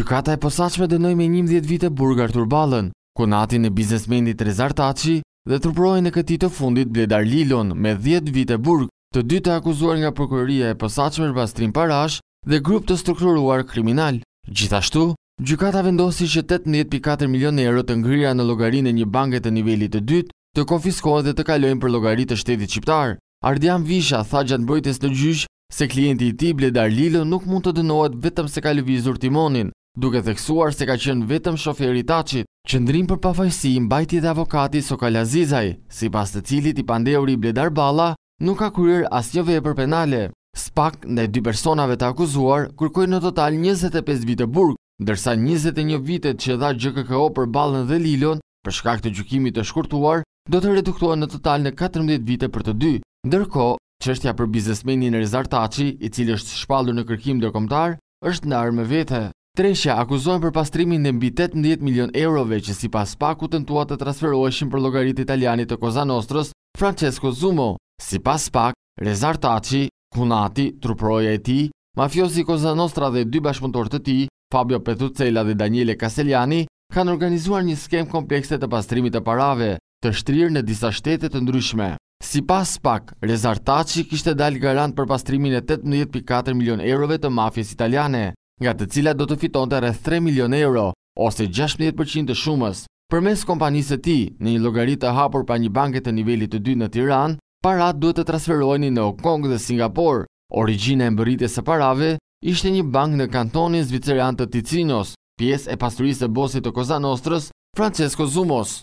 Gjukata e posaqme dënoj me njim dhjetë vite burga ku në atin e biznesmenit Rezar Taci dhe trupërojnë e këti të fundit Bledar Lilon me 10 vite burg, të dy të akuzuar nga prokuroria e posaqme rëbastrim parash dhe grup të strukturuar kriminal. Gjithashtu, Gjukata vendosi që 18.4 milion e euro të ngrira në logarin e një banket e nivellit të dytë të konfiskohet dhe të kalojnë për logarit të shtetit qiptar. Ardian Visha tha gjatë mbojtis në gjysh se klienti i ti Bledar Lilo nuk mund të dënohet vetëm se ka lëvizur timonin, duke theksuar se ka qenë vetëm shoferi taqit, qëndrim për pafajsi bajti dhe avokati Sokala Zizaj, si pas të cilit i pandeuri Bledar Bala nuk ka kryrë as një vepër penale. Spak në dy personave të akuzuar kërkoj në total 25 vite burg, dërsa 21 vitet që dha GKKO për Balën dhe Lilon, për shkak të gjukimit të shkurtuar, do të reduktuar në total në 14 vite për të dy. Ndërko, qështja për biznesmenin Rezartaci, i cilë është shpallur në kërkim dërkomtar, është në armë vete. Tresha akuzohen për pastrimin në mbi 18 milion eurove që si pas paku të nëtuat të transferoheshin për logarit italianit të Koza Nostrës, Francesco Zumo. Si pas pak, Rezar Taci, Kunati, truproja e ti, mafiosi Koza Nostra dhe dy bashkëpuntor të ti, Fabio Petrucella dhe Daniele Castellani, kanë organizuar një skem komplekse të pastrimit të parave, të shtrirë në disa shtetet të ndryshme. Si pas pak, Rezar Taci kishte dalë garant për pastrimin e 18.4 milion eurove të mafjes italiane nga të cilat do të fiton të rreth 3 milion euro, ose 16% të shumës. Për mes kompanisë të ti, në një logarit të hapur pa një banket të nivellit të dy në Tiran, parat duhet të transferojni në Hong Kong dhe Singapur. Origina e mbërit e së parave ishte një bank në kantonin Zviceran të Ticinos, pies e pasturisë të bosit të Kozanostrës, Francesco Zumos.